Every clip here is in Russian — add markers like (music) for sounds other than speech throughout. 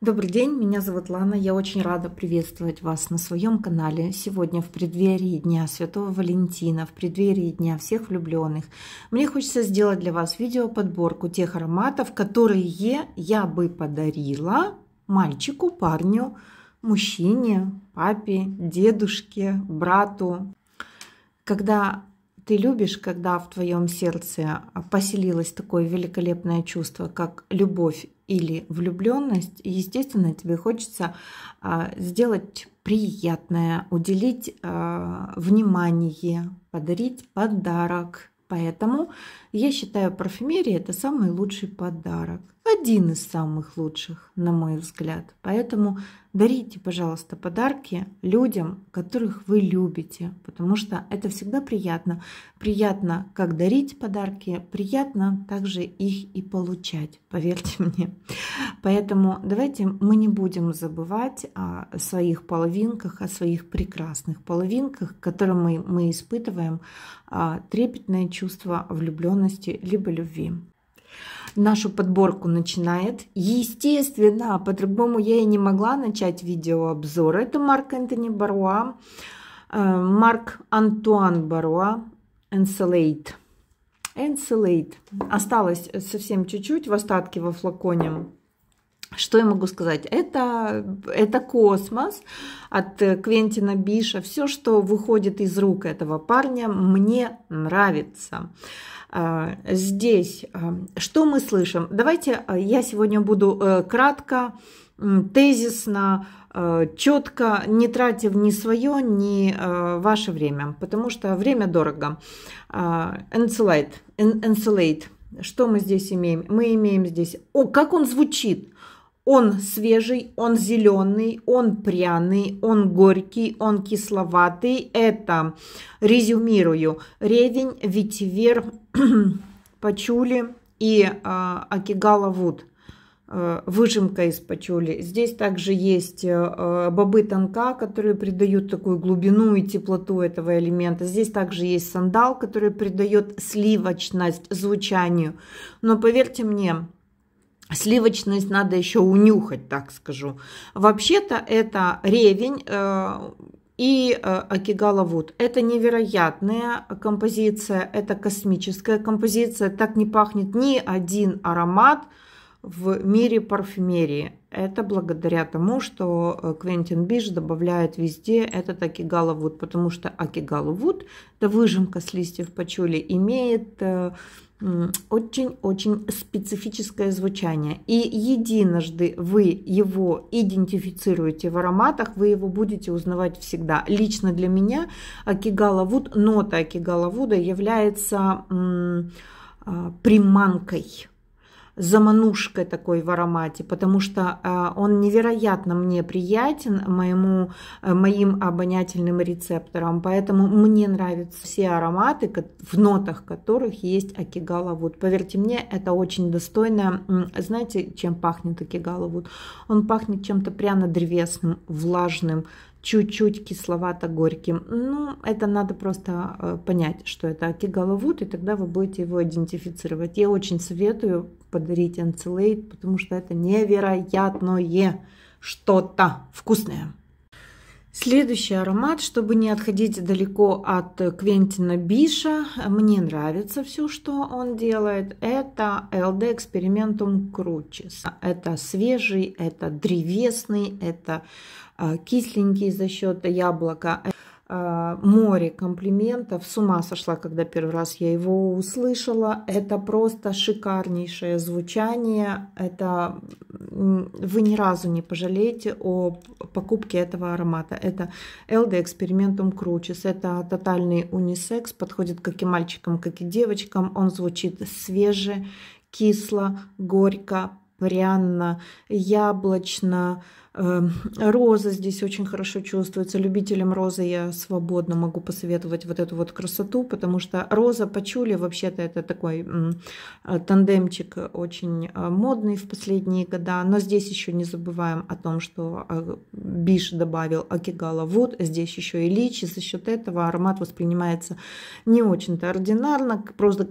Добрый день, меня зовут Лана, я очень рада приветствовать вас на своем канале. Сегодня в преддверии Дня Святого Валентина, в преддверии Дня всех влюбленных, мне хочется сделать для вас видео подборку тех ароматов, которые я бы подарила мальчику, парню, мужчине, папе, дедушке, брату. Когда ты любишь, когда в твоем сердце поселилось такое великолепное чувство, как любовь или влюбленность, естественно, тебе хочется а, сделать приятное, уделить а, внимание, подарить подарок. Поэтому я считаю, парфюмерия это самый лучший подарок один из самых лучших, на мой взгляд. Поэтому дарите, пожалуйста, подарки людям, которых вы любите, потому что это всегда приятно. Приятно, как дарить подарки, приятно также их и получать, поверьте (laughs) мне. Поэтому давайте мы не будем забывать о своих половинках, о своих прекрасных половинках, к которым мы, мы испытываем а, трепетное чувство влюбленности либо любви нашу подборку начинает. Естественно, по-другому я и не могла начать видеообзор. Это Марк Энтони Баруа, э, Марк Антуан Баруа, Ensulate. Ensulate. Осталось совсем чуть-чуть в остатке во флаконе. Что я могу сказать? Это, это космос от Квентина Биша. Все, что выходит из рук этого парня, мне нравится. А, здесь а, что мы слышим? Давайте а, я сегодня буду э, кратко, тезисно, э, четко, не тратив ни свое, ни э, ваше время, потому что время дорого. Insulate, insulate. Что мы здесь имеем? Мы имеем здесь... О, как он звучит! Он свежий, он зеленый, он пряный, он горький, он кисловатый. Это, резюмирую, ревень, ветивер, (clears throat) пачули и а, э, акигала вуд выжимка из пачули. Здесь также есть э, э, бобы тонка, которые придают такую глубину и теплоту этого элемента. Здесь также есть сандал, который придает сливочность звучанию. Но поверьте мне, Сливочность надо еще унюхать, так скажу. Вообще-то это ревень э, и Акигала э, Вуд. Это невероятная композиция, это космическая композиция. Так не пахнет ни один аромат в мире парфюмерии. Это благодаря тому, что э, Квентин Биш добавляет везде этот Акигала Вуд, потому что Акигала Вуд, это выжимка с листьев пачули, имеет очень-очень специфическое звучание. И единожды вы его идентифицируете в ароматах, вы его будете узнавать всегда. Лично для меня Акигала Вуд, нота Акигала Вуда является а, приманкой заманушкой такой в аромате, потому что а, он невероятно мне приятен моему, э, моим обонятельным рецепторам, поэтому мне нравятся все ароматы, в нотах которых есть акигаловуд. Поверьте мне, это очень достойно. Знаете, чем пахнет акигаловуд? Он пахнет чем-то пряно-древесным, влажным, чуть-чуть кисловато-горьким. Ну, это надо просто э, понять, что это акигаловут, и тогда вы будете его идентифицировать. Я очень советую подарить энцелейт, потому что это невероятное что-то вкусное. Следующий аромат, чтобы не отходить далеко от Квентина Биша, мне нравится все, что он делает. Это LD Experimentum Crucis. Это свежий, это древесный, это а, кисленький за счет яблока. А, море комплиментов. С ума сошла, когда первый раз я его услышала. Это просто шикарнейшее звучание. Это вы ни разу не пожалеете о покупке этого аромата. Это LD Experimentum Crucis. Это тотальный унисекс. Подходит как и мальчикам, как и девочкам. Он звучит свеже, кисло, горько, пряно, яблочно, Эм, роза здесь очень хорошо чувствуется. Любителям розы я свободно могу посоветовать вот эту вот красоту, потому что роза пачули вообще-то это такой э, тандемчик очень э, модный в последние года. Но здесь еще не забываем о том, что э, Биш добавил Акигала Вуд, здесь еще и личи. за счет этого аромат воспринимается не очень-то ординарно, просто,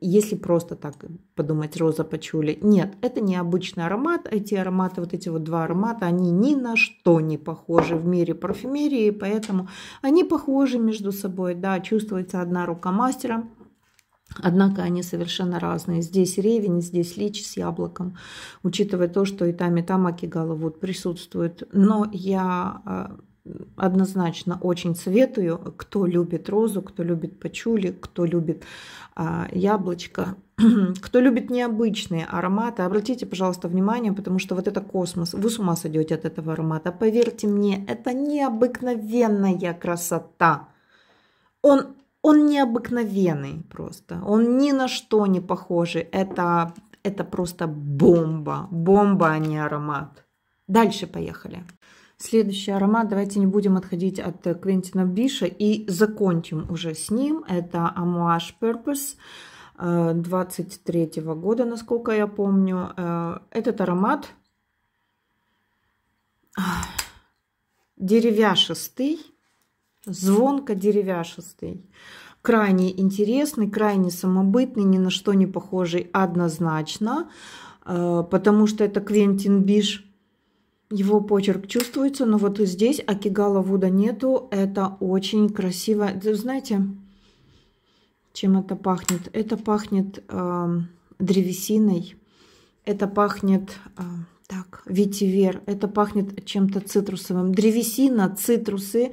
если просто так подумать, роза пачули. Нет, это необычный аромат, эти ароматы, вот эти вот два аромата, они они ни на что не похожи в мире парфюмерии, поэтому они похожи между собой, да, чувствуется одна рука мастера, Однако они совершенно разные. Здесь ревень, здесь лич с яблоком, учитывая то, что и там, и там акигала вот присутствует. Но я э, однозначно очень советую, кто любит розу, кто любит пачули, кто любит а, яблочко, кто любит необычные ароматы, обратите, пожалуйста, внимание, потому что вот это космос. Вы с ума сойдете от этого аромата. Поверьте мне, это необыкновенная красота. Он, он необыкновенный просто. Он ни на что не похожий. Это, это просто бомба. Бомба, а не аромат. Дальше поехали. Следующий аромат, давайте не будем отходить от Квентина Биша и закончим уже с ним. Это Amouage Purpose. 23 э, года, насколько я помню. Э, этот аромат деревяшистый, звонко деревяшистый. Крайне интересный, крайне самобытный, ни на что не похожий однозначно, э, потому что это Квентин Биш. Его почерк чувствуется, но вот здесь Акигала Вуда нету. Это очень красиво. Знаете, чем это пахнет? Это пахнет э, древесиной, это пахнет э, так, ветивер, это пахнет чем-то цитрусовым. Древесина, цитрусы,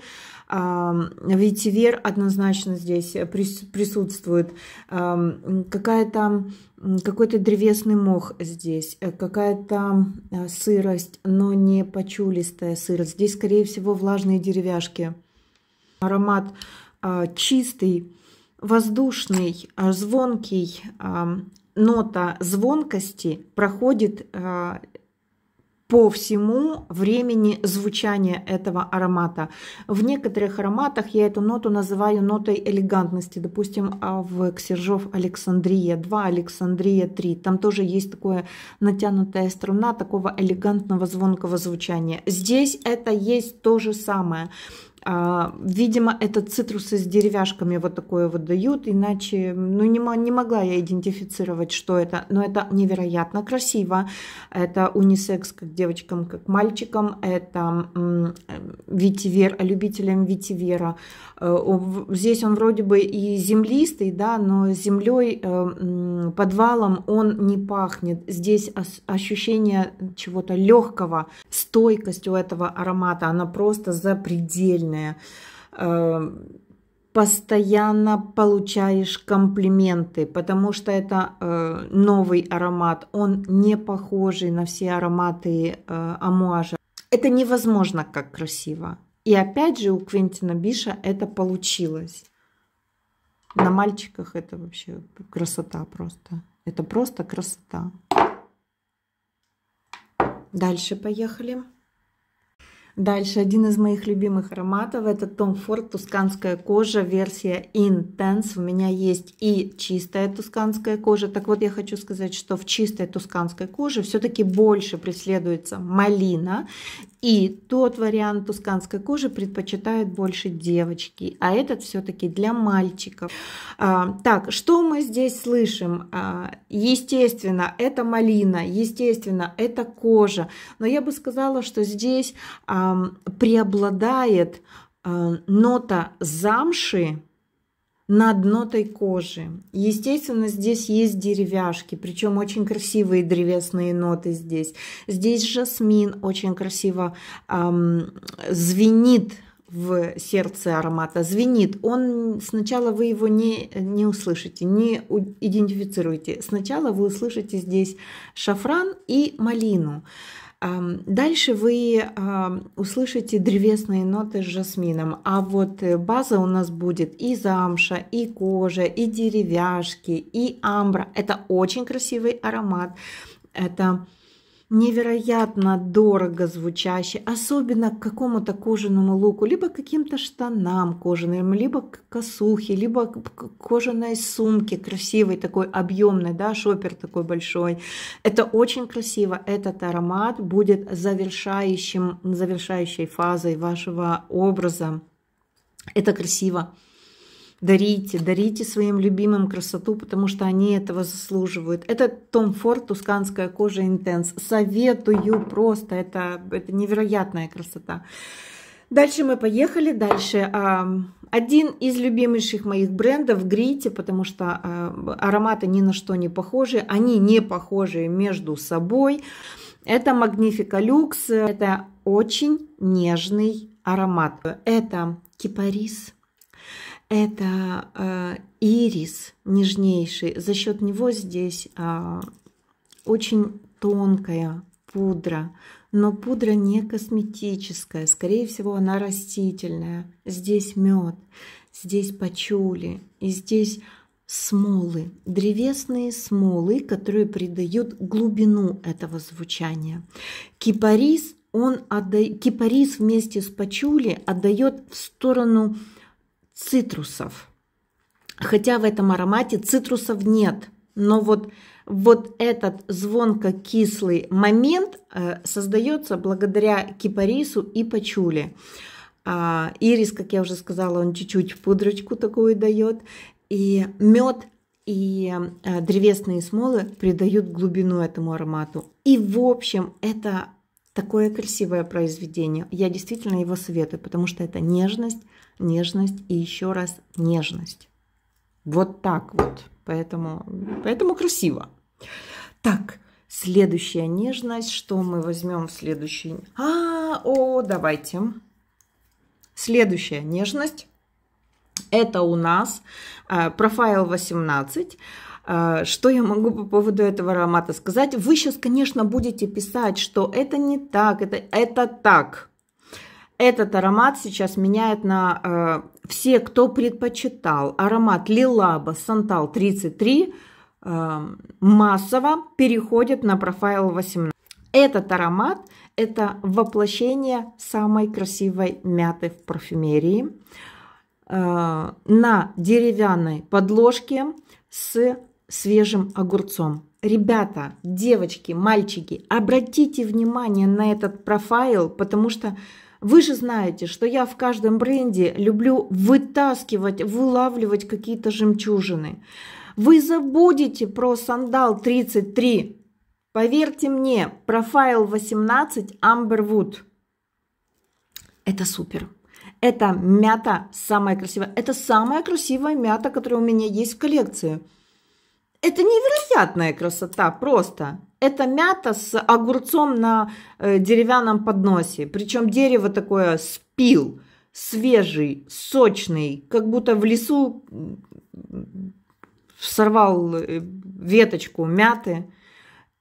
э, ветивер однозначно здесь прис, присутствует. Э, какая-то какой-то древесный мох здесь, э, какая-то э, сырость, но не почулистая сырость. Здесь, скорее всего, влажные деревяшки. Аромат э, чистый, воздушный, а, звонкий, а, нота звонкости проходит а, по всему времени звучания этого аромата. В некоторых ароматах я эту ноту называю нотой элегантности. Допустим, в Ксержов Александрия 2, Александрия 3. Там тоже есть такое натянутая струна такого элегантного звонкого звучания. Здесь это есть то же самое. А, видимо, это цитрусы с деревяшками вот такое вот дают, иначе ну, не, не могла я идентифицировать, что это. Но это невероятно красиво. Это унисекс как девочкам, как мальчикам. Это э, витивер, любителям витивера. Э, здесь он вроде бы и землистый, да, но землей, э, подвалом он не пахнет. Здесь ощущение чего-то легкого, стойкость у этого аромата, она просто запредельная сильная, э, постоянно получаешь комплименты, потому что это э, новый аромат, он не похожий на все ароматы э, амуажа. Это невозможно как красиво. И опять же у Квентина Биша это получилось. На мальчиках это вообще красота просто. Это просто красота. Дальше поехали. Дальше один из моих любимых ароматов это Tom Ford тусканская кожа версия Intense. У меня есть и чистая тусканская кожа. Так вот я хочу сказать, что в чистой тусканской коже все-таки больше преследуется малина и тот вариант тусканской кожи предпочитают больше девочки, а этот все-таки для мальчиков. А, так, что мы здесь слышим? А, естественно, это малина, естественно, это кожа. Но я бы сказала, что здесь а, преобладает нота замши, на дно той кожи. Естественно, здесь есть деревяшки, причем очень красивые древесные ноты здесь. Здесь жасмин очень красиво эм, звенит в сердце аромата, звенит. Он сначала вы его не, не услышите, не идентифицируете. Сначала вы услышите здесь шафран и малину. Дальше вы услышите древесные ноты с жасмином, а вот э, база у нас будет и замша, и кожа, и деревяшки, и амбра. Это очень красивый аромат. Это невероятно дорого звучащий, особенно к какому-то кожаному луку, либо к каким-то штанам кожаным, либо к косухе, либо к кожаной сумке красивой, такой объемной, да, шопер такой большой. Это очень красиво, этот аромат будет завершающим, завершающей фазой вашего образа. Это красиво дарите, дарите своим любимым красоту, потому что они этого заслуживают. Это Том Форд, тусканская кожа Интенс. Советую просто, это, это невероятная красота. Дальше мы поехали. Дальше а, один из любимейших моих брендов Грити, потому что а, ароматы ни на что не похожи. Они не похожи между собой. Это Magnifica Люкс. Это очень нежный аромат. Это кипарис это э, ирис нежнейший. За счет него здесь э, очень тонкая пудра, но пудра не косметическая, скорее всего, она растительная. Здесь мед, здесь пачули и здесь смолы, древесные смолы, которые придают глубину этого звучания. Кипарис, он отда... Кипарис вместе с пачули отдает в сторону цитрусов. Хотя в этом аромате цитрусов нет, но вот, вот этот звонко-кислый момент э, создается благодаря кипарису и пачули. А, ирис, как я уже сказала, он чуть-чуть пудрочку такую дает. И мед и э, древесные смолы придают глубину этому аромату. И в общем, это такое красивое произведение. Я действительно его советую, потому что это нежность, нежность и еще раз нежность. Вот так вот. Поэтому, поэтому красиво. Так, следующая нежность. Что мы возьмем в следующий? А, о, давайте. Следующая нежность. Это у нас э, профайл 18. А, что я могу по поводу этого аромата сказать? Вы сейчас, конечно, будете писать, что это не так, это, это так. Этот аромат сейчас меняет на э, все, кто предпочитал аромат Лилаба Сантал 33 э, а, массово переходит на профайл 18. Этот аромат – это воплощение самой красивой мяты в парфюмерии э, на деревянной подложке с свежим огурцом. Ребята, девочки, мальчики, обратите внимание на этот профайл, потому что вы же знаете, что я в каждом бренде люблю вытаскивать, вылавливать какие-то жемчужины. Вы забудете про сандал 33. Поверьте мне, профайл 18 амбервуд, Это супер. Это мята самая красивая. Это самая красивая мята, которая у меня есть в коллекции. Это невероятная красота просто. Это мята с огурцом на э, деревянном подносе. Причем дерево такое спил, свежий, сочный, как будто в лесу сорвал э, веточку мяты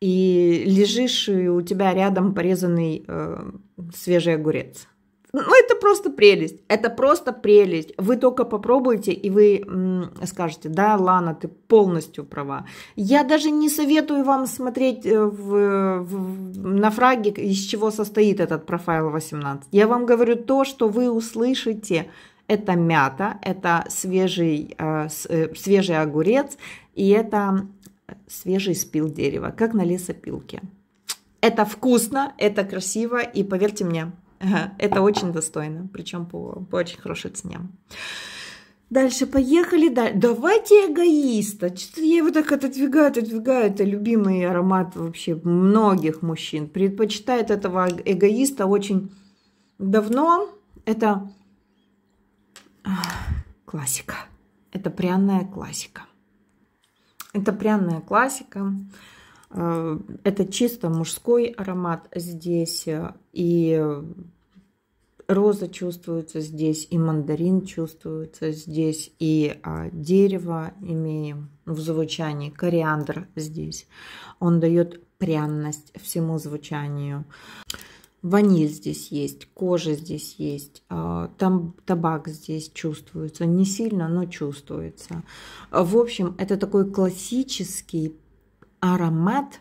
и лежишь, и у тебя рядом порезанный э, свежий огурец. Ну, это просто прелесть, это просто прелесть. Вы только попробуйте, и вы м, скажете, да, Лана, ты полностью права. Я даже не советую вам смотреть э, в, в, на фраге, из чего состоит этот профайл 18. Я вам говорю то, что вы услышите. Это мята, это свежий, э, э свежий огурец, и это свежий спил дерева, как на лесопилке. Это вкусно, это красиво, и поверьте мне, это очень достойно, причем по, по очень хорошей цене. Дальше поехали. Да, давайте эгоиста. Что-то я его так отодвигаю, отодвигаю. Это любимый аромат вообще многих мужчин. Предпочитает этого эгоиста очень давно. Это классика. Это пряная классика. Это пряная классика. Э, это чисто мужской аромат здесь, э, и роза чувствуется здесь, и мандарин чувствуется здесь, и а, дерево имеем в звучании, кориандр здесь. Он дает пряность всему звучанию. Ваниль здесь есть, кожа здесь есть, а, там табак здесь чувствуется, не сильно, но чувствуется. В общем, это такой классический аромат,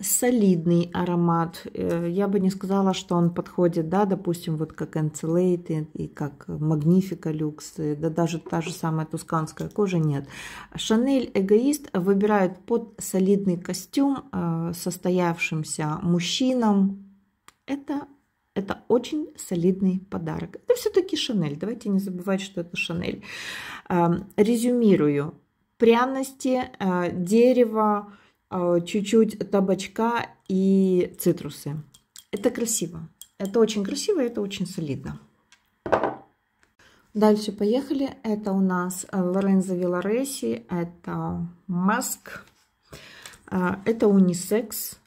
солидный аромат. Э, я бы не сказала, что он подходит, да, допустим, вот как Encelate и, как Magnifica Lux, э, да даже та же самая тусканская кожа нет. Шанель Эгоист выбирает под солидный костюм э, состоявшимся мужчинам. Это это очень солидный подарок. Это все-таки Шанель. Давайте не забывать, что это Шанель. Эм, резюмирую. Пряности, дерево, Э, чуть-чуть табачка и цитрусы. Это красиво. Это очень красиво, это очень солидно. Дальше поехали. Это у нас э, Лорензо Вилареси, это маск, э, это унисекс.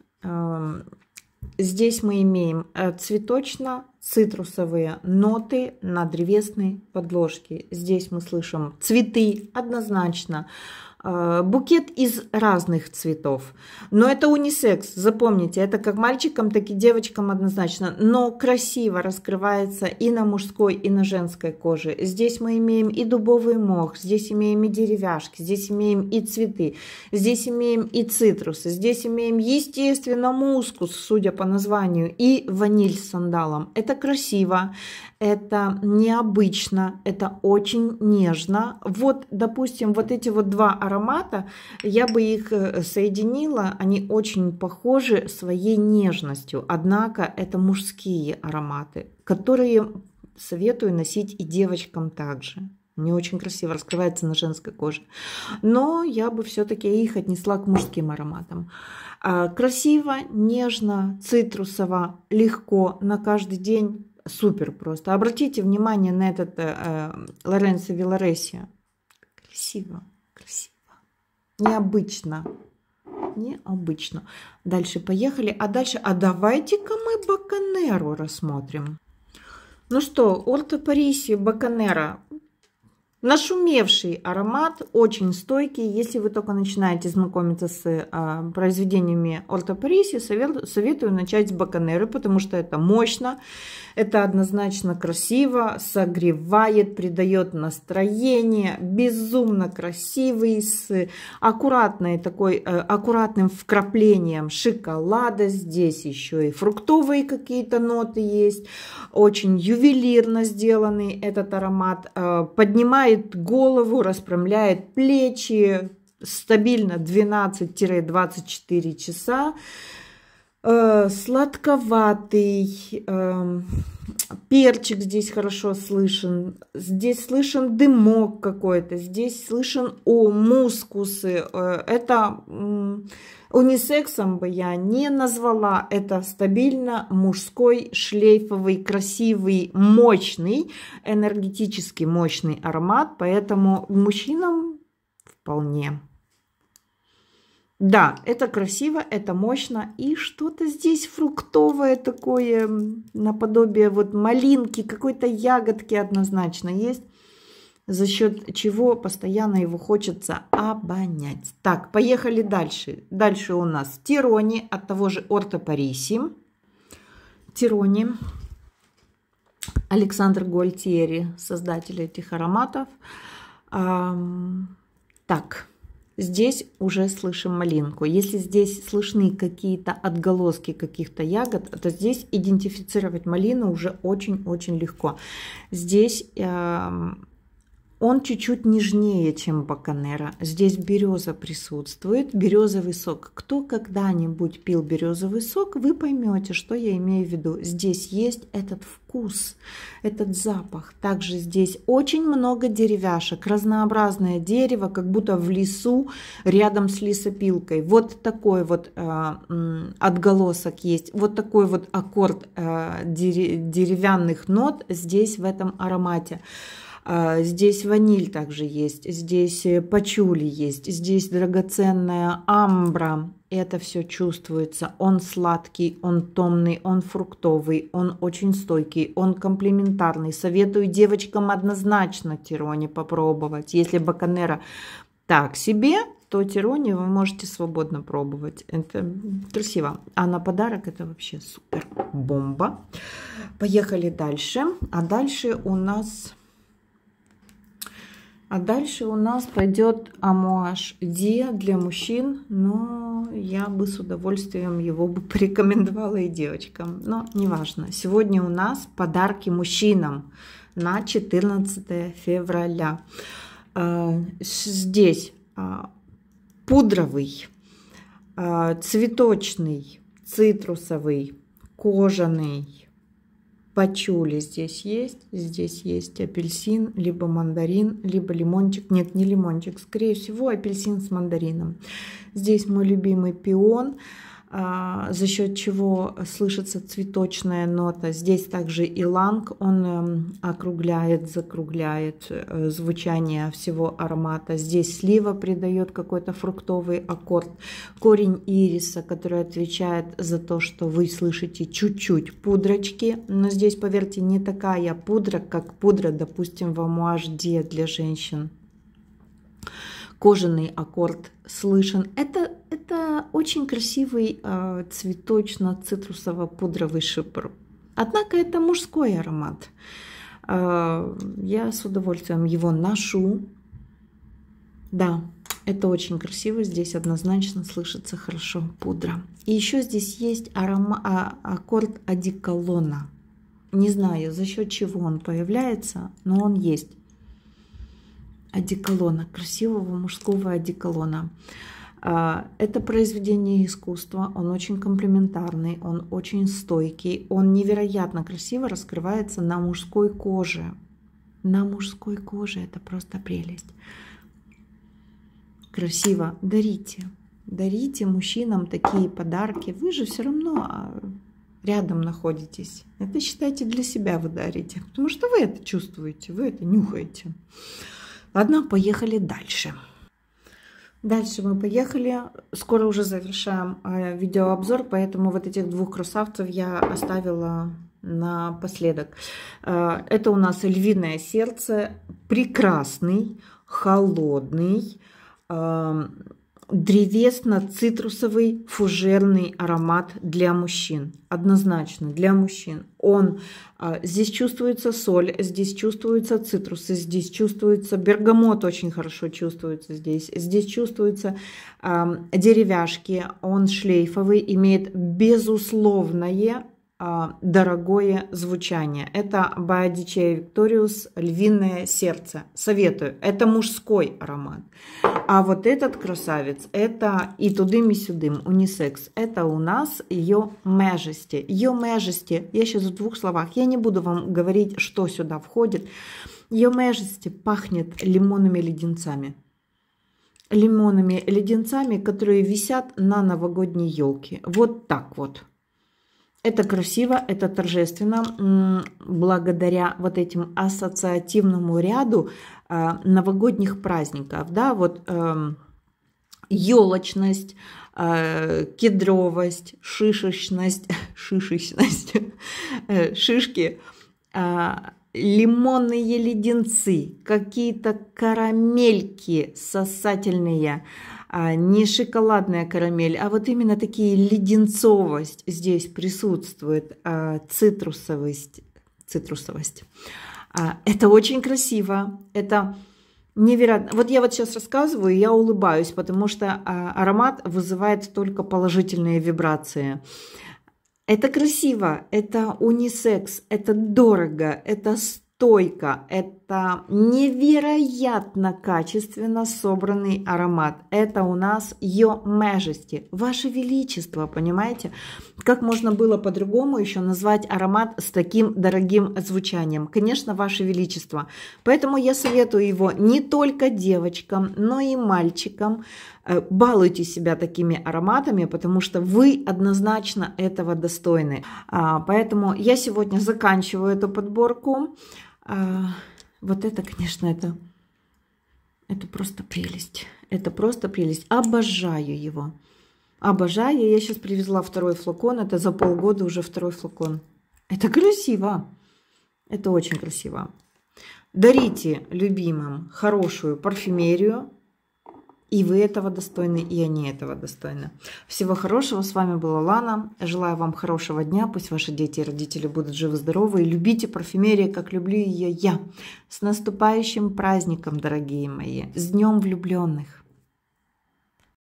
Здесь мы имеем цветочно-цитрусовые ноты на древесной подложке. Здесь мы слышим цветы однозначно, Э, букет из разных цветов. Но это унисекс, запомните, это как мальчикам, так и девочкам однозначно, но красиво раскрывается и на мужской, и на женской коже. Здесь мы имеем и дубовый мох, здесь имеем и деревяшки, здесь имеем и цветы, здесь имеем и цитрусы, здесь имеем, естественно, мускус, судя по названию, и ваниль с сандалом. Это красиво, это необычно, это очень нежно. Вот, допустим, вот эти вот два аромата, я бы их э, соединила, они очень похожи своей нежностью. Однако это мужские ароматы, которые советую носить и девочкам также. Не очень красиво раскрывается на женской коже. Но я бы все-таки их отнесла к мужским ароматам. А, красиво, нежно, цитрусово, легко на каждый день супер просто. Обратите внимание на этот э, э, Лоренцо Вилареси. Красиво, красиво. Необычно. Необычно. Дальше поехали. А дальше, а давайте-ка мы Баканеру рассмотрим. Ну что, Орто Париси Баканера Нашумевший аромат, очень стойкий. Если вы только начинаете знакомиться с э, произведениями Ортопариси, советую начать с Баканеры, потому что это мощно, это однозначно красиво, согревает, придает настроение, безумно красивый, с аккуратной такой, э, аккуратным вкраплением шоколада. Здесь еще и фруктовые какие-то ноты есть, очень ювелирно сделанный этот аромат, э, поднимает поднимает голову, распрямляет плечи, стабильно 12-24 часа. Э, сладковатый эм, перчик здесь хорошо слышен. Здесь слышен дымок какой-то. Здесь слышен о мускусы. Э, это Унисексом бы я не назвала. Это стабильно мужской, шлейфовый, красивый, мощный, энергетически мощный аромат. Поэтому мужчинам вполне. Да, это красиво, это мощно. И что-то здесь фруктовое такое, наподобие вот малинки, какой-то ягодки однозначно есть за счет чего постоянно его хочется обонять. Так, поехали дальше. Дальше у нас Тирони от того же Ортопариси. Тирони. Александр Гуальтьери, создатель этих ароматов. А, так, здесь уже слышим малинку. Если здесь слышны какие-то отголоски каких-то ягод, то здесь идентифицировать малину уже очень-очень легко. Здесь... А, он чуть-чуть нежнее, чем Баканера. Здесь береза присутствует, березовый сок. Кто когда-нибудь пил березовый сок, вы поймете, что я имею в виду. Здесь есть этот вкус, этот запах. Также здесь очень много деревяшек, разнообразное дерево, как будто в лесу рядом с лесопилкой. Вот такой вот э, отголосок есть, вот такой вот аккорд э, деревянных нот здесь в этом аромате. А, здесь ваниль также есть, здесь э, пачули есть, здесь драгоценная амбра. Это все чувствуется. Он сладкий, он томный, он фруктовый, он очень стойкий, он комплиментарный. Советую девочкам однозначно Тирони попробовать. Если Баканера так себе, то Тирони вы можете свободно пробовать. Это красиво. А на подарок это вообще супер бомба. Поехали дальше. А дальше у нас а дальше у нас пойдет амуаж Ди для мужчин, но я бы с удовольствием его бы (laughs) порекомендовала и девочкам. Но неважно. Сегодня у нас подарки мужчинам на 14 февраля. А, здесь а, пудровый, а, цветочный, цитрусовый, кожаный, Пачули здесь есть. Здесь есть апельсин, либо мандарин, либо лимончик. Нет, не лимончик. Скорее всего, апельсин с мандарином. Здесь мой любимый пион. Пион. А, за счет чего слышится цветочная нота. Здесь также и ланг, он эм, округляет, закругляет э, звучание всего аромата. Здесь слива придает какой-то фруктовый аккорд. Корень ириса, который отвечает за то, что вы слышите чуть-чуть пудрочки, но здесь, поверьте, не такая пудра, как пудра, допустим, в амуажде для женщин. Кожаный аккорд слышен. Это это очень красивый э, цветочно-цитрусово-пудровый шипр. Однако это мужской аромат. Э, я с удовольствием его ношу. Да, это очень красиво. Здесь однозначно слышится хорошо пудра. И еще здесь есть арома, а, аккорд одеколона. Не знаю, за счет чего он появляется, но он есть. Одеколона, красивого мужского одеколона. А, это произведение искусства, он очень комплиментарный, он очень стойкий, он невероятно красиво раскрывается на мужской коже. На мужской коже это просто прелесть. Красиво. Дарите. Дарите мужчинам такие подарки. Вы же все равно а, рядом находитесь. Это считайте для себя вы дарите, потому что вы это чувствуете, вы это нюхаете. Ладно, поехали дальше. Дальше мы поехали. Скоро уже завершаем э, видеообзор, поэтому вот этих двух красавцев я оставила напоследок. Э, это у нас львиное сердце. Прекрасный, холодный, э, древесно-цитрусовый фужерный аромат для мужчин. Однозначно, для мужчин. Он а, здесь чувствуется соль, здесь чувствуются цитрусы, здесь чувствуется бергамот очень хорошо чувствуется здесь. Здесь чувствуются э, деревяшки, он шлейфовый, имеет безусловное а, дорогое звучание. Это Баодичея Викториус «Львиное сердце». Советую. Это мужской аромат. А вот этот красавец, это и тудым, и сюдым, унисекс. Это у нас ее Majesty. Ее Majesty, я сейчас в двух словах, я не буду вам говорить, что сюда входит. Ее Majesty пахнет лимонными леденцами лимонными леденцами, которые висят на новогодней елке. Вот так вот. Это красиво, это торжественно. Благодаря вот этим ассоциативному ряду а, новогодних праздников, да, вот эм, елочность, а, кедровость, шишечность, (laughs) шишечность, (laughs) э, шишки, а, лимонные леденцы, какие-то карамельки сосательные – а, не шоколадная карамель, а вот именно такие леденцовость здесь присутствует, а, цитрусовость. цитрусовость. А, это очень красиво, это невероятно. Вот я вот сейчас рассказываю, я улыбаюсь, потому что аромат вызывает только положительные вибрации. Это красиво, это унисекс, это дорого, это стоит стойка. Это невероятно качественно собранный аромат. Это у нас ее Majesty, Ваше Величество, понимаете? Как можно было по-другому еще назвать аромат с таким дорогим звучанием? Конечно, Ваше Величество. Поэтому я советую его не только девочкам, но и мальчикам. Э, балуйте себя такими ароматами, потому что вы однозначно этого достойны. А, поэтому я сегодня заканчиваю эту подборку. А, вот это, конечно, это, это просто прелесть. Это просто прелесть. Обожаю его. Обожаю. Я сейчас привезла второй флакон. Это за полгода уже второй флакон. Это красиво. Это очень красиво. Дарите любимым хорошую парфюмерию, и вы этого достойны, и они этого достойны. Всего хорошего. С вами была Лана. Желаю вам хорошего дня. Пусть ваши дети и родители будут живы-здоровы. И любите парфюмерию, как люблю ее я. С наступающим праздником, дорогие мои. С Днем влюбленных!